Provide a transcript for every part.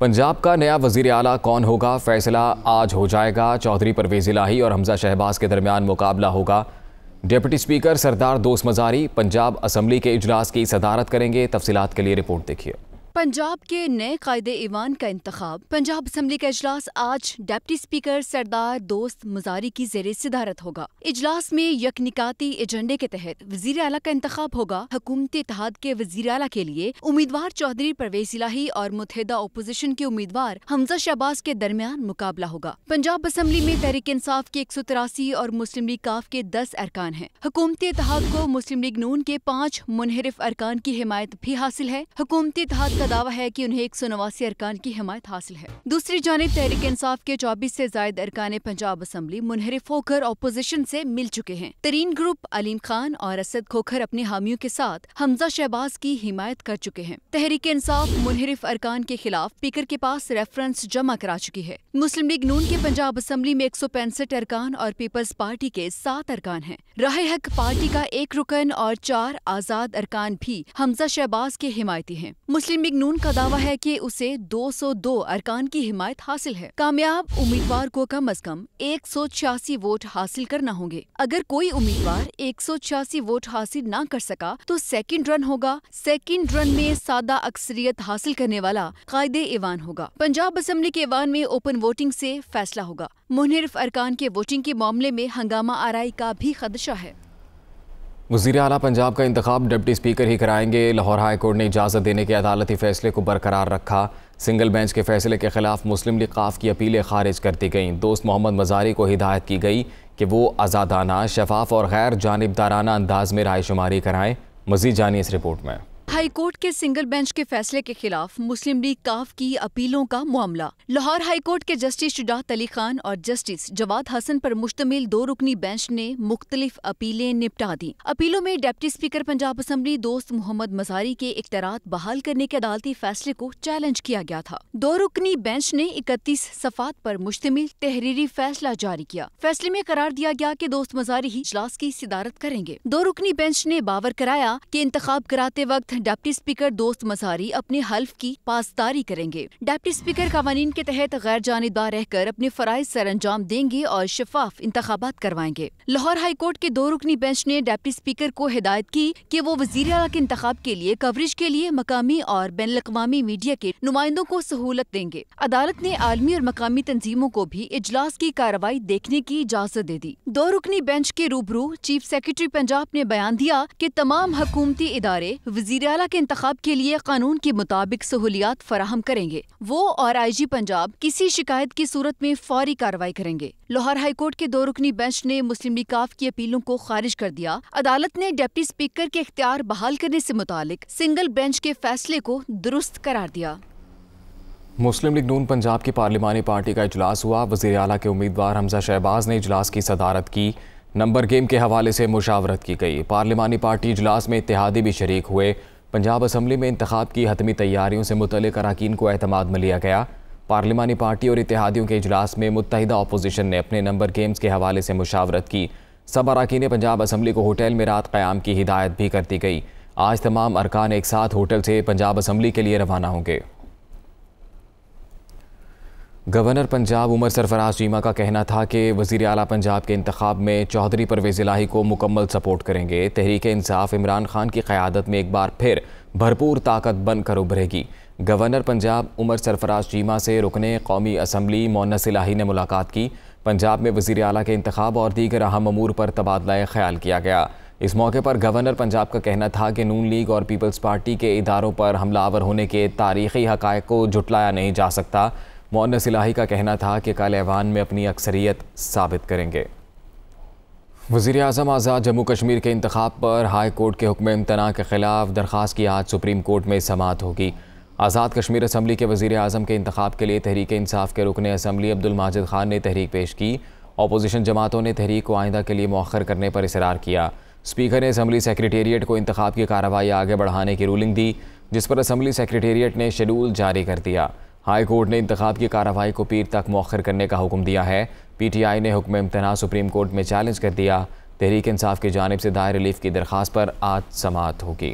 पंजाब का नया वजीर अला कौन होगा फैसला आज हो जाएगा चौधरी परवेज इलाही और हमजा शहबाज के दरमियान मुकाबला होगा डिप्टी स्पीकर सरदार दोस्त मजारी पंजाब असम्बली के इजलास की सदारत करेंगे तफसीत के लिए रिपोर्ट देखिए पंजाब के नए कायद ईवान का इंतखब पंजाब असम्बली का अजलास आज डेप्टी स्पीकर सरदार दोस्त मुजारी की जेर सदारत होगा इजलास में यकनिकाती एजेंडे के तहत वजीर अला का इंतखब होगा हुकूमती इतिहाद के वजीर अला के लिए उम्मीदवार चौधरी परवेज इलाही और मुतहदा अपोजिशन के उम्मीदवार हमजा शहबाज के दरमियान मुकाबला होगा पंजाब असम्बली में तहरीक इंसाफ के एक सौ तिरासी और मुस्लिम लीग काफ के दस अरकान है हुकूमती इतिहाद को मुस्लिम लीग नून के पाँच मुनहरफ अरकान की हिमायत भी हासिल है इतिहाद का दावा है कि उन्हें एक सौ नवासी अरकान की हमायत हासिल है दूसरी जानब तहरीक इंसाफ के चौबीस ऐसी जायद अरकान पंजाब असम्बली मुनहरफ होकर अपोजिशन ऐसी मिल चुके हैं तरीन ग्रुप अलीम खान और असद खोखर अपने हामियों के साथ हमजा शहबाज की हिमायत कर चुके हैं तहरीक इंसाफ मुनहरफ अरकान के खिलाफ स्पीकर के पास रेफरेंस जमा करा चुकी है मुस्लिम लीग नून के पंजाब असम्बली में एक सौ पैंसठ अरकान और पीपल्स पार्टी के सात अरकान है राह हक पार्टी का एक रुकन और चार आजाद अरकान भी हमजा शहबाज के हिमायती है मुस्लिम नून का दावा है कि उसे 202 अरकान की हिमायत हासिल है कामयाब उम्मीदवार को कम अज कम एक वोट हासिल करना होंगे अगर कोई उम्मीदवार एक वोट हासिल ना कर सका तो सेकंड रन होगा सेकंड रन में सादा अक्सरियत हासिल करने वाला कायदे ईवान होगा पंजाब असम्बली के ईवान में ओपन वोटिंग ऐसी फैसला होगा मुनिरफ अरकान के वोटिंग के मामले में हंगामा आरई का भी खदशा है वजीर अला पंजाब का इंतब डिप्टी स्पीकर ही कराएंगे लाहौर हाई कोर्ट ने इजाज़त देने के अदालती फ़ैसले को बरकरार रखा सिंगल बेंच के फैसले के खिलाफ मुस्लिम लीग काफ की अपीलें खारिज कर दी गईं दोस्त मोहम्मद मजारी को हिदायत की गई कि वो आज़ादाना शफाफ और गैर जानबदाराना अंदाज में रायशुमारी कराएँ मजीद जानिए इस रिपोर्ट में हाईकोर्ट के सिंगल बेंच के फैसले के खिलाफ मुस्लिम लीग काफ की अपीलों का मामला लाहौर हाईकोर्ट के जस्टिस शुजात अली खान और जस्टिस जवाद हसन पर मुश्तमिल दो रुकनी बेंच ने मुख्तलिफ अपीलें निपटा दी अपीलों में डिप्टी स्पीकर पंजाब असम्बली दोस्त मोहम्मद मजारी के इख्तरात बहाल करने के अदालती फैसले को चैलेंज किया गया था दो रुकनी बेंच ने इकतीस सफात पर मुश्तमिल तहरीरी फैसला जारी किया फैसले में करार दिया गया की दोस्त मजारी ही इजलास की सिदारत करेंगे दो रुकनी बेंच ने बावर कराया की इंतखब कराते वक्त डेप्टी स्पीकर दोस्त मसारी अपने हल्फ की पासदारी करेंगे डेप्टी स्पीकर कवानीन के तहत गैर जानबदार रहकर अपने फ़रज़ अंजाम देंगे और शफाफ इंतबात करवाएंगे लाहौर हाईकोर्ट के दो रुकनी बेंच ने डेप्टी स्पीकर को हिदायत की कि वो वजीर अला के इंतब के लिए कवरेज के लिए मकामी और बैन अवी मीडिया के नुमाइंदों को सहूलत देंगे अदालत ने आलमी और मकामी तंजीमों को भी इजलास की कार्रवाई देखने की इजाज़त दे दी दो रुकनी बेंच के रूबरू चीफ सेक्रेटरी पंजाब ने बयान दिया की तमाम हकूमती इदारे वजीर अला के इंतब के लिए कानून के मुताबिक सहूलियात फराहम करेंगे वो और आई जी पंजाब किसी शिकायत की सूरत में फौरी कार्रवाई करेंगे लाहौर हाईकोर्ट के दो रुकनी बेंच ने मुस्लिम लिकाफ की अपीलों को खारिज कर दिया अदालत ने डिप्टी स्पीकर के अख्तियार बहाल करने से मुतालिक सिंगल बेंच के फैसले को दुरुस्त करार दिया मुस्लिम लीग नून पंजाब की पार्लिमानी पार्टी का इजलास हुआ वजी अला के उम्मीदवार हमजा शहबाज ने इजलास की सदारत की नंबर गेम के हवाले से मुशावरत की गई पार्लिमानी पार्टी इजलास में इतिहादी भी शरीक हुए पंजाब असम्बली में इंतखब की हतमी तैयारियों से मुतल अरकान को अहतमाद में लिया गया पार्लिमानी पार्टी और इतिहादियों के अजलास में मुतहदा अपोजिशन ने अपने नंबर गेम्स के हवाले से मुशावरत की सब अरकान पंजाब असम्बली को होटल में रात क़्याम की हिदायत भी कर दी गई आज तमाम अरकान एक साथ होटल से पंजाब असम्बली के लिए रवाना होंगे गवर्नर पंजाब उमर सरफराज चीमा का कहना था कि वजीर अला पंजाब के इंतब में चौधरी परवेज़ इलाही को मुकम्मल सपोर्ट करेंगे तहरीक इंसाफ इमरान खान की क़्यादत में एक बार फिर भरपूर ताकत बनकर उभरेगी गवर्नर पंजाब उमर सरफराज चीमा से रुकने कौमी असम्बली मोनस इलाही ने मुलाकात की पंजाब में वजी अला के इंतब और दीगर अहम अमूर पर तबादला ख्याल किया गया इस मौके पर गवर्नर पंजाब का कहना था कि नून लीग और पीपल्स पार्टी के इदारों पर हमलावर होने के तारीखी हक़ को जुटलाया नहीं जा सकता मोनस इलाही का कहना था कि काले ऐवान में अपनी अक्सरियत साबित करेंगे वजीर अजम आज़ाद जम्मू कश्मीर के इंतबाब पर हाई कोर्ट के हुक्म इम्तना के ख़िलाफ़ दरख्वास्त की आज सुप्रीम कोर्ट में समात होगी आज़ाद कश्मीर असम्बली के वज़ी अजम के इंतब के लिए तहरीक इंसाफ के रुकन असम्बली अब्दुल माजिद ख़ान ने तहरीक पेश की अपोजिशन जमातों ने तहरीक को आइंदा के लिए मौखर करने पर इसरार किया स्पीकर ने असम्बली सेक्रेटेरिएट को इंतबाब की कार्रवाई आगे बढ़ाने की रूलिंग दी जिस पर असम्बली सेक्रेटेरिएट ने शेड्यूल जारी कर दिया हाई कोर्ट ने इंतखा की कार्रवाई को पीर तक मौखर करने का हुक्म दिया है पीटीआई ने हुक्म इम्तना सुप्रीम कोर्ट में चैलेंज कर दिया तहरीक इंसाफ की जानब से दायर रिलीफ की दरख्वास्त पर आज समात होगी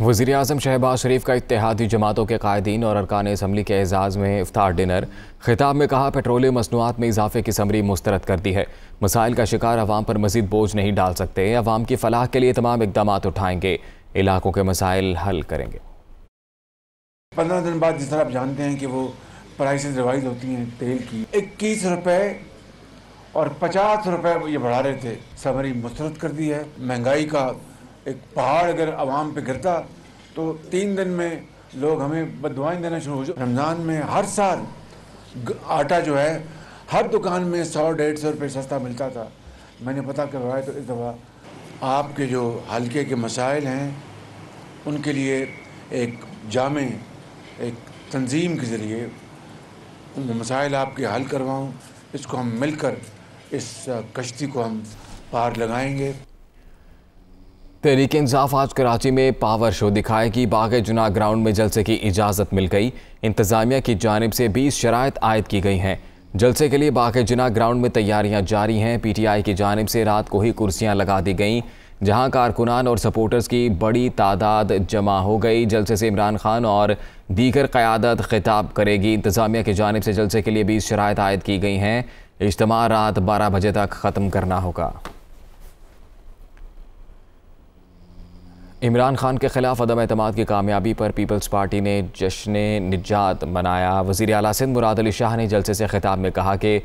वज़ी अजम शहबाज शरीफ का इतिहादी जमातों के कायदीन और अरकान इसम्बली के एजाज़ में इफ्तार डिनर खिताब में कहा पेट्रोलियम मसनूआत में इजाफे की समरी मुस्तरद कर दी है मसाइल का शिकार अवाम पर मजीद बोझ नहीं डाल सकते अवाम की फलाह के लिए तमाम इकदाम उठाएंगे इलाकों के मसाइल हल करेंगे पंद्रह दिन बाद जिस तरह आप जानते हैं कि वो प्राइसेस रिवाइज होती हैं तेल की इक्कीस रुपये और पचास रुपये ये बढ़ा रहे थे सबरी मुस्रद कर दी है महंगाई का एक पहाड़ अगर आवाम पे गिरता तो तीन दिन में लोग हमें बदवाएँ देना शुरू हो जाए रमज़ान में हर साल आटा जो है हर दुकान में सौ डेढ़ सौ रुपये सस्ता मिलता था मैंने पता करवाया तो इस दफ़ा आपके जो हल्के के मसाइल हैं उनके लिए एक जामे एक तंजीम के ज़रिए मसाइल आपके हल करवाऊँ इसको हम मिलकर इस कश्ती को हम पार लगाएंगे तहरीक इंसाफ आज कराची में पावर शो दिखाएगी कि बाग जुना ग्राउंड में जलसे की इजाज़त मिल गई इंतज़ामिया की जानब से बीस शराय आयद की गई हैं जलसे के लिए बाग जुना ग्राउंड में तैयारियां जारी हैं पीटीआई की जानब से रात को ही कुर्सियां लगा दी गईं जहां कारकुनान और सपोर्टर्स की बड़ी तादाद जमा हो गई जलसे से इमरान खान और दीगर क़्यादत खिताब करेगी इंतज़ामिया की जानब से जलसे के लिए बीस शरात आयद की गई हैं इज्तम रात बारह बजे तक ख़त्म करना होगा इमरान खान के खिलाफ अदम अतमाद की कामयाबी पर पीपल्स पार्टी ने जश्न निजात मनाया वज़ी अला सिंध मुरादली शाह ने जलसे से खिताब में कहा कि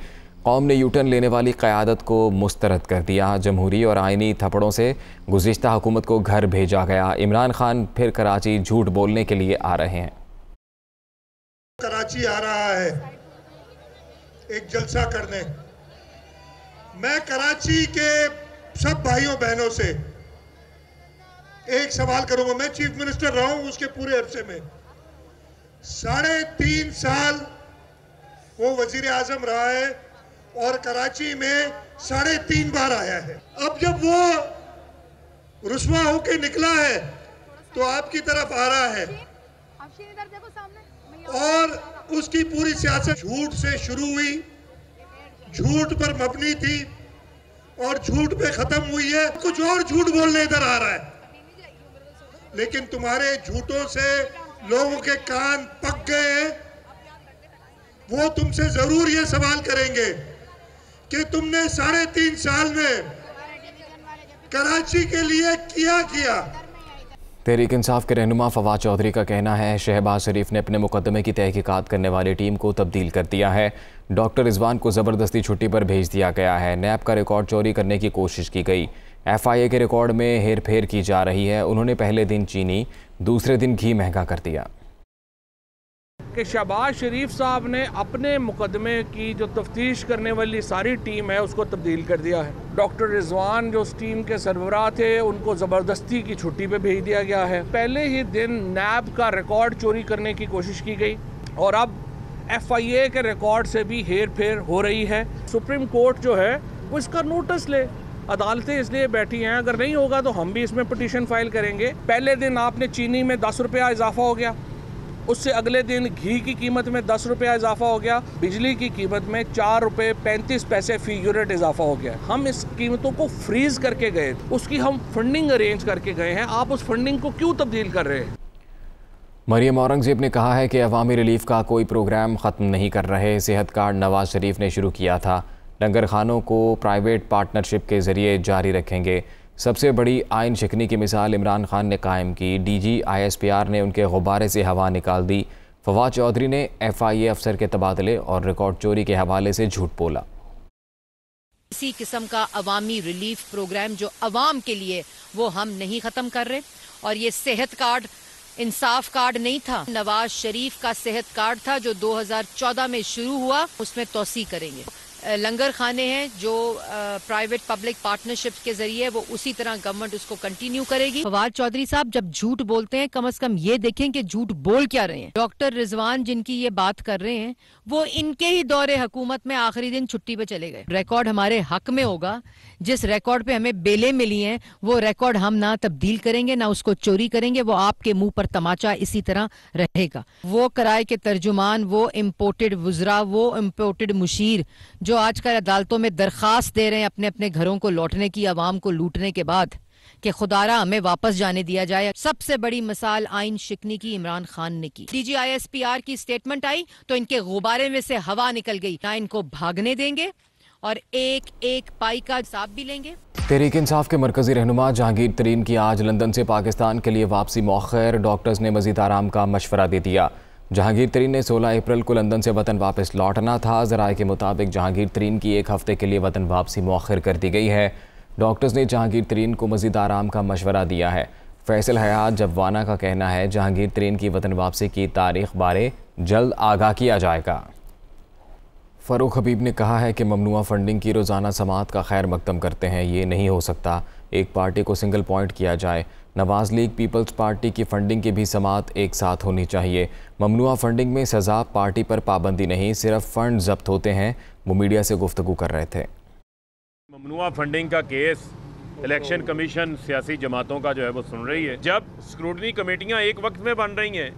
कौम ने यूटर्न लेने वाली क़्यादत को मुस्तरद कर दिया जमहूरी और आइनी थपड़ों से गुज्त हुकूमत को घर भेजा गया इमरान खान फिर कराची झूठ बोलने के लिए आ रहे हैं कराची आ रहा है एक जलसा करने मैं कराची के सब भाइयों बहनों से एक सवाल करूंगा मैं चीफ मिनिस्टर रहा हूं उसके पूरे अरसे में साढ़े तीन साल वो वजीर आजम रहा है और कराची में साढ़े तीन बार आया है अब जब वो रुसवा होके निकला है तो आपकी तरफ आ रहा है और उसकी पूरी सियासत झूठ से शुरू हुई झूठ पर मबनी थी और झूठ पे खत्म हुई है कुछ और झूठ बोलने इधर आ रहा है लेकिन तुम्हारे झूठों से लोगों के कान पक गए वो तुमसे जरूर ये सवाल करेंगे कि तुमने साढ़े तीन साल में कराची के लिए किया किया तहरीक इंसाफ के रहनुमा फवाद चौधरी का कहना है शहबाज शरीफ ने अपने मुकदमे की तहकीकात करने वाली टीम को तब्दील कर दिया है डॉक्टर रिजवान को ज़बरदस्ती छुट्टी पर भेज दिया गया है नैब का रिकॉर्ड चोरी करने की कोशिश की गई एफआईए के रिकॉर्ड में हेर फेर की जा रही है उन्होंने पहले दिन चीनी दूसरे दिन घी महंगा कर दिया कि शहबाज शरीफ साहब ने अपने मुकदमे की जो तफ्तीश करने वाली सारी टीम है उसको तब्दील कर दिया है डॉक्टर रिजवान जो उस टीम के सरबराह थे उनको ज़बरदस्ती की छुट्टी पे भेज दिया गया है पहले ही दिन नैब का रिकॉर्ड चोरी करने की कोशिश की गई और अब एफ आई ए के रिकॉर्ड से भी हेर फेर हो रही है सुप्रीम कोर्ट जो है वो इसका नोटिस ले अदालतें इसलिए बैठी हैं अगर नहीं होगा तो हम भी इसमें पटिशन फाइल करेंगे पहले दिन आपने चीनी में दस रुपया इजाफा हो गया उससे अगले दिन घी की कीमत में दस रुपया इजाफा हो गया बिजली की कीमत में चार रुपये पैंतीस पैसे फी यूनिट इजाफा हो गया हम इस कीमतों को फ्रीज करके गए उसकी हम फंडिंग अरेंज करके गए हैं आप उस फंडिंग को क्यों तब्दील कर रहे हैं मरियम औरंगजेब ने कहा है कि अवामी रिलीफ का कोई प्रोग्राम ख़त्म नहीं कर रहे सेहत कार्ड नवाज शरीफ ने शुरू किया था लंगर खानों को प्राइवेट पार्टनरशिप के ज़रिए जारी रखेंगे सबसे बड़ी आयन शिकनी की मिसाल इमरान खान ने कायम की डीजी आईएसपीआर ने उनके गुब्बारे से हवा निकाल दी फवाद चौधरी ने एफआईए अफसर के तबादले और रिकॉर्ड चोरी के हवाले से झूठ बोला इसी किस्म का अवामी रिलीफ प्रोग्राम जो अवाम के लिए वो हम नहीं ख़त्म कर रहे और ये सेहत कार्ड इंसाफ कार्ड नहीं था नवाज शरीफ का सेहत कार्ड था जो 2014 में शुरू हुआ उसमें तोसी करेंगे लंगर खाने हैं जो प्राइवेट पब्लिक पार्टनरशिप के जरिए वो उसी तरह गवर्नमेंट उसको कंटिन्यू करेगी फवाद चौधरी साहब जब झूठ बोलते हैं कम से कम ये देखें कि झूठ बोल क्या रहे हैं डॉक्टर रिजवान जिनकी ये बात कर रहे हैं वो इनके ही दौरे हुकूमत में आखिरी दिन छुट्टी पे चले गए रिकॉर्ड हमारे हक में होगा जिस रिकॉर्ड पे हमें बेले मिली है वो रिकॉर्ड हम ना तब्दील करेंगे ना उसको चोरी करेंगे वो आपके मुंह पर तमाचा इसी तरह रहेगा वो कराए के तर्जुमान वो इम्पोर्टेड वजरा वो इम्पोर्टेड मुशीर जो आजकल अदालतों में दरख्वास्त दे रहे हैं अपने अपने घरों को लौटने की आवाम को लूटने के बाद कि खुदारा हमें वापस जाने दिया जाए सबसे बड़ी मिसाल आइन शिकनी की इमरान खान ने की डी जी की स्टेटमेंट आई तो इनके गुब्बारे में से हवा निकल गई ना इनको भागने देंगे और एक एक पाई का हिसाब भी लेंगे तहरीक इंसाफ के मरकजी रहनुमा जहांगीर तरीन की आज लंदन से पाकिस्तान के लिए वापसी मौखर डॉक्टर्स ने मजीद आराम का मशवरा दे दिया जहांगीर तरीन ने 16 अप्रैल को लंदन से वतन वापस लौटना था जराए के मुताबिक जहांगीर तरीन की एक हफ्ते के लिए वतन वापसी मौखर कर दी गई है डॉक्टर्स ने जहांगीर तरीन को मजीद आराम का मशवरा दिया है फैसल हयात जबवाना का कहना है जहांगीर तरीन की वतन वापसी की तारीख बारे जल्द आगाह किया जाएगा फ़रूख हबीब ने कहा है कि ममनुआ फंडिंग की रोज़ाना समात का खैर मकदम करते हैं ये नहीं हो सकता एक पार्टी को सिंगल पॉइंट किया जाए नवाज़ लीग पीपल्स पार्टी की फ़ंडिंग की भी समात एक साथ होनी चाहिए ममनुआ फ़ंडिंग में सजा पार्टी पर पाबंदी नहीं सिर्फ फ़ंड जब्त होते हैं वो मीडिया से गुफ्तु कर रहे थे ममनुआ फंडिंग का केस इलेक्शन कमीशन सियासी जमातों का जो है वो सुन रही है जब स्क्रूटनी कमेटियाँ एक वक्त में बन रही हैं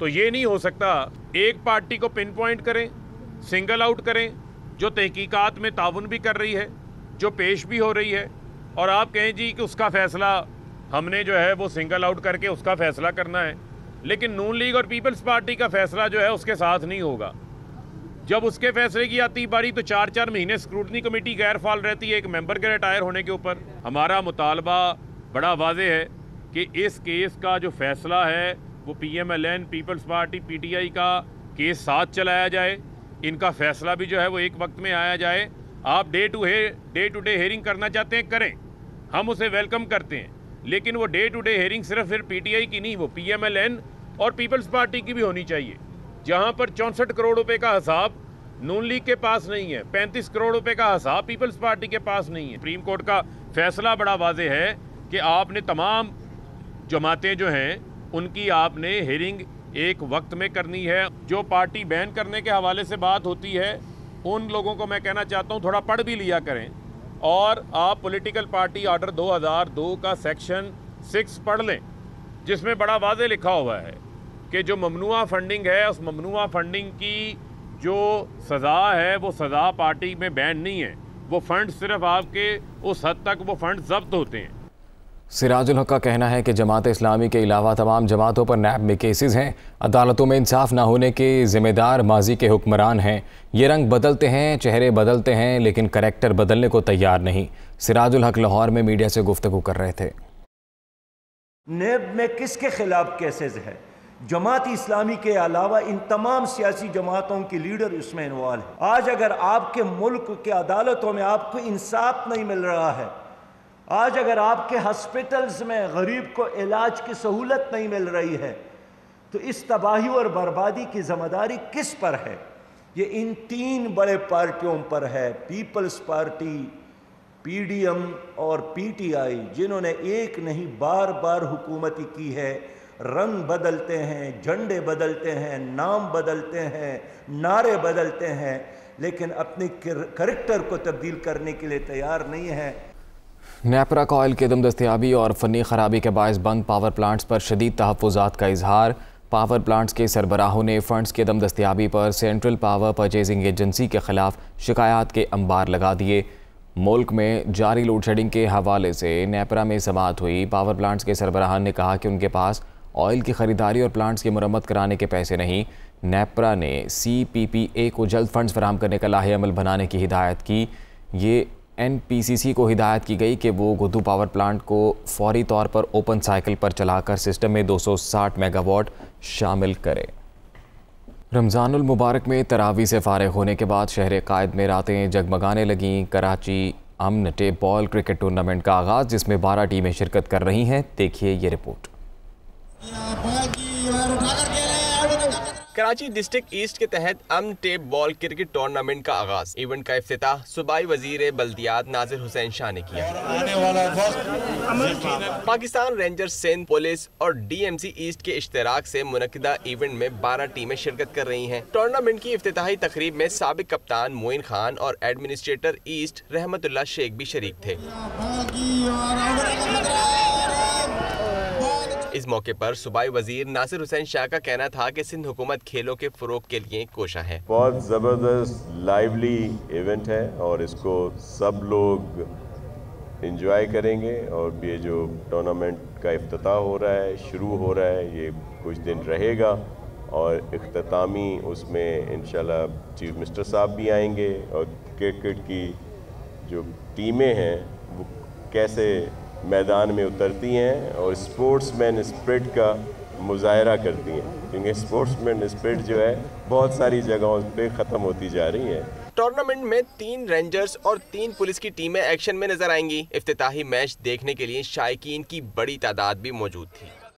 तो ये नहीं हो सकता एक पार्टी को पिन पॉइंट करें सिंगल आउट करें जो तहकीकात में ताउन भी कर रही है जो पेश भी हो रही है और आप कहें जी कि उसका फ़ैसला हमने जो है वो सिंगल आउट करके उसका फ़ैसला करना है लेकिन नून लीग और पीपल्स पार्टी का फ़ैसला जो है उसके साथ नहीं होगा जब उसके फैसले की आती बारी तो चार चार महीने स्क्रूटनी कमेटी गैर फाल रहती है एक मेंबर के रिटायर होने के ऊपर हमारा मुतालबा बड़ा वाज है कि इस केस का जो फैसला है वो P M L N Peoples Party P T I का केस साथ चलाया जाए इनका फैसला भी जो है वो एक वक्त में आया जाए आप डे टू हे डे टू डे हेयरिंग करना चाहते हैं करें हम उसे वेलकम करते हैं लेकिन वो डे टू डे हेयरिंग सिर्फ फिर पीटीआई की नहीं वो पीएमएलएन और पीपल्स पार्टी की भी होनी चाहिए जहां पर चौंसठ करोड़ रुपए का हिसाब नून लीग के पास नहीं है पैंतीस करोड़ रुपए का हिसाब पीपल्स पार्टी के पास नहीं है सुप्रीम कोर्ट का फैसला बड़ा वाजे है कि आपने तमाम जमातें जो हैं उनकी आपने हेयरिंग एक वक्त में करनी है जो पार्टी बैन करने के हवाले से बात होती है उन लोगों को मैं कहना चाहता हूँ थोड़ा पढ़ भी लिया करें और आप पॉलिटिकल पार्टी आर्डर 2002 का सेक्शन सिक्स पढ़ लें जिसमें बड़ा वाज लिखा हुआ है कि जो ममनुआ फंडिंग है उस ममनुआ फंडिंग की जो सज़ा है वो सज़ा पार्टी में बैन नहीं है वो फ़ंड सिर्फ आपके उस हद तक वो फ़ंड जब्त होते हैं सिराजुल हक का कहना है कि जमात इस्लामी के अलावा तमाम जमातों पर नैब में केसेस हैं अदालतों में इंसाफ ना होने के ज़िम्मेदार माजी के हुक्मरान हैं ये रंग बदलते हैं चेहरे बदलते हैं लेकिन करेक्टर बदलने को तैयार नहीं सिराजुल हक लाहौर में मीडिया से गुफ्तु कर रहे थे नैब में किसके खिलाफ केसेज है जमात इस्लामी के अलावा इन तमाम सियासी जमातों के लीडर इसमें इन्वॉल्व है आज अगर आपके मुल्क के अदालतों में आपको इंसाफ नहीं मिल रहा है आज अगर आपके हॉस्पिटल्स में गरीब को इलाज की सहूलत नहीं मिल रही है तो इस तबाही और बर्बादी की जिम्मेदारी किस पर है ये इन तीन बड़े पार्टियों पर है पीपल्स पार्टी पीडीएम और पीटीआई जिन्होंने एक नहीं बार बार हुकूमती की है रंग बदलते हैं झंडे बदलते हैं नाम बदलते हैं नारे बदलते हैं लेकिन अपने करेक्टर को तब्दील करने के लिए तैयार नहीं है नेपरा कोयल की दम दस्तियाबी और फनी खराबी के बायस बंद पावर प्लांट्स पर शदीद तहफात का इजहार पावर प्लांट्स के सरबराहों ने फंड्स की दम दस्तियाबी पर सेंट्रल पावर परचेजिंग एजेंसी के खिलाफ शिकायत के अंबार लगा दिए मुल्क में जारी लोड शेडिंग के हवाले से नेपरा में समात हुई पावर प्लांट्स के सरबराह ने कहा कि उनके पास ऑयल की ख़रीदारी और प्लांट्स की मरम्मत कराने के पैसे नहीं नेपरा ने सी पी पी ए को जल्द फंड्स फराम करने का लाहे अमल बनाने की हिदायत की ये एनपीसीसी को हिदायत की गई कि वो गुद्दू पावर प्लांट को फौरी तौर पर ओपन साइकिल पर चलाकर सिस्टम में 260 मेगावाट शामिल करे रमज़ानुल मुबारक में तरावी से फारे होने के बाद शहर कायद में रातें जगमगाने लगें Karachi Aman tape ball cricket tournament का आगाज़ जिसमें बारह टीमें शिरकत कर रही हैं देखिए ये रिपोर्ट कराची डिस्ट्रिक्ट ईस्ट के तहत अम टेप बॉल क्रिकेट टूर्नामेंट का आगाज इवेंट का अफ्ताह सूबाई वजीर बल्दियात नाजिर हुसैन शाह ने किया पाकिस्तान रेंजर्स सिंध पुलिस और डी एम सी ईस्ट के इश्तराक से मुनदा इवेंट में बारह टीमें शिरकत कर रही है टूर्नामेंट की अफ्ताही तकरीब में सबक कप्तान मोइन खान और एडमिनिस्ट्रेटर ईस्ट रहमतुल्ला शेख भी शरीक थे इस मौके पर सूबाई वजीर नासिर हुसैन शाह का कहना था कि सिंध हुकूमत खेलों के फ़रोग के लिए कोशा है बहुत ज़बरदस्त लाइवली इवेंट है और इसको सब लोग इंजॉय करेंगे और ये जो टूर्नामेंट का अफ्ताह हो रहा है शुरू हो रहा है ये कुछ दिन रहेगा और अख्तामी उसमें इन चीफ मिनिस्टर साहब भी आएंगे और क्रिकेट की जो टीमें हैं वो कैसे मैदान में उतरती हैं और स्पोर्ट्स मैन स्प्रिट का मुजाहरा करती हैं क्योंकि स्पोर्ट्स मैन स्प्रिट जो है बहुत सारी जगहों पे ख़त्म होती जा रही है टूर्नामेंट में तीन रेंजर्स और तीन पुलिस की टीमें एक्शन में नजर आएंगी इफ्ताही मैच देखने के लिए शायकीन की बड़ी तादाद भी मौजूद थी